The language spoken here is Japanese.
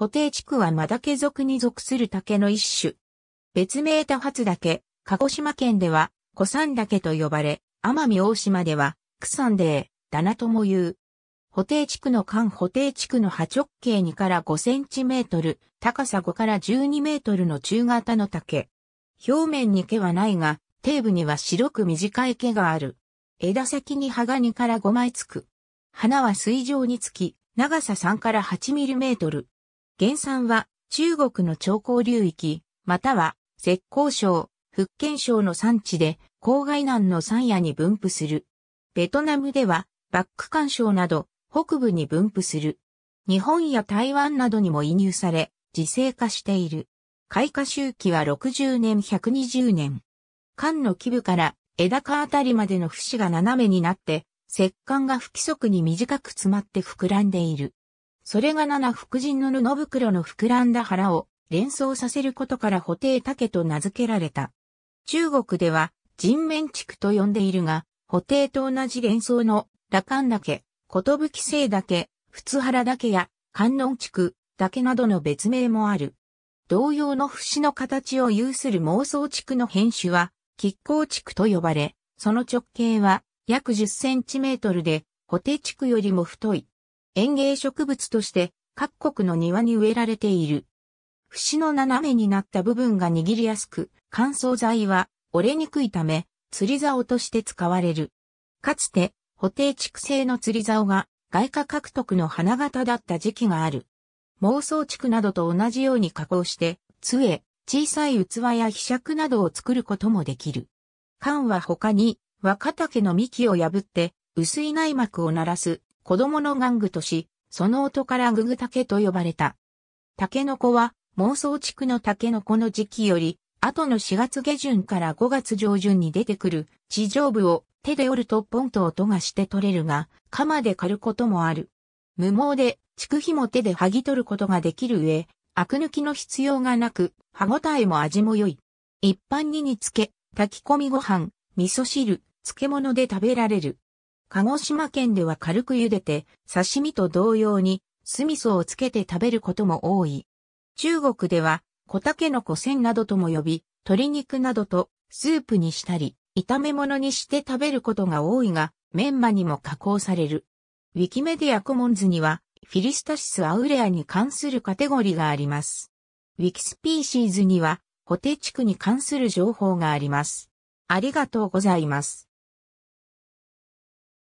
補定地区はマダケ族に属する竹の一種。別名多発竹、鹿児島県では、古山竹と呼ばれ、奄美大島では、クサンデー、ダナとも言う。補定地区の間補定地区の波直径2から5センチメートル、高さ5から12メートルの中型の竹。表面に毛はないが、底部には白く短い毛がある。枝先に葉が2から5枚つく。花は水上につき、長さ3から8ミリメートル、原産は中国の長江流域、または浙江省、福建省の産地で、郊外南の山野に分布する。ベトナムでは、バック干渉など、北部に分布する。日本や台湾などにも移入され、自生化している。開花周期は60年120年。間の基部から枝かあたりまでの節が斜めになって、石管が不規則に短く詰まって膨らんでいる。それが七福神の布袋の膨らんだ腹を連想させることから補定竹と名付けられた。中国では人面畜と呼んでいるが、補定と同じ連想の羅漢竹、ことぶき生竹、仏原竹や観音畜竹などの別名もある。同様の節の形を有する妄想畜の変種は、亀甲畜と呼ばれ、その直径は約10センチメートルで、補定畜よりも太い。園芸植物として各国の庭に植えられている。節の斜めになった部分が握りやすく、乾燥剤は折れにくいため、釣り竿として使われる。かつて、補定畜生の釣り竿が外貨獲得の花形だった時期がある。妄想地区などと同じように加工して、杖、小さい器や被尺などを作ることもできる。缶は他に、若竹の幹を破って、薄い内膜を鳴らす子供の玩具とし、その音からググタケと呼ばれた。タケノコは、妄想地区のタケノコの時期より、後の4月下旬から5月上旬に出てくる地上部を手で折るとポンと音がして取れるが、鎌で刈ることもある。無毛で、地区も手で剥ぎ取ることができる上、アク抜きの必要がなく、歯ごたえも味も良い。一般に煮付け、炊き込みご飯、味噌汁、漬物で食べられる。鹿児島県では軽く茹でて、刺身と同様に酢味噌をつけて食べることも多い。中国では、小竹の子銭などとも呼び、鶏肉などとスープにしたり、炒め物にして食べることが多いが、メンマにも加工される。ウィキメディアコモンズには、フィリスタシスアウレアに関するカテゴリーがあります。ウィキスピーシーズには、ホテ地区に関する情報があります。ありがとうございます。